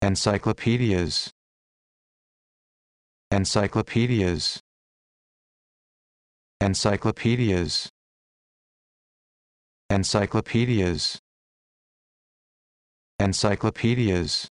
encyclopedias encyclopedias encyclopedias encyclopedias encyclopedias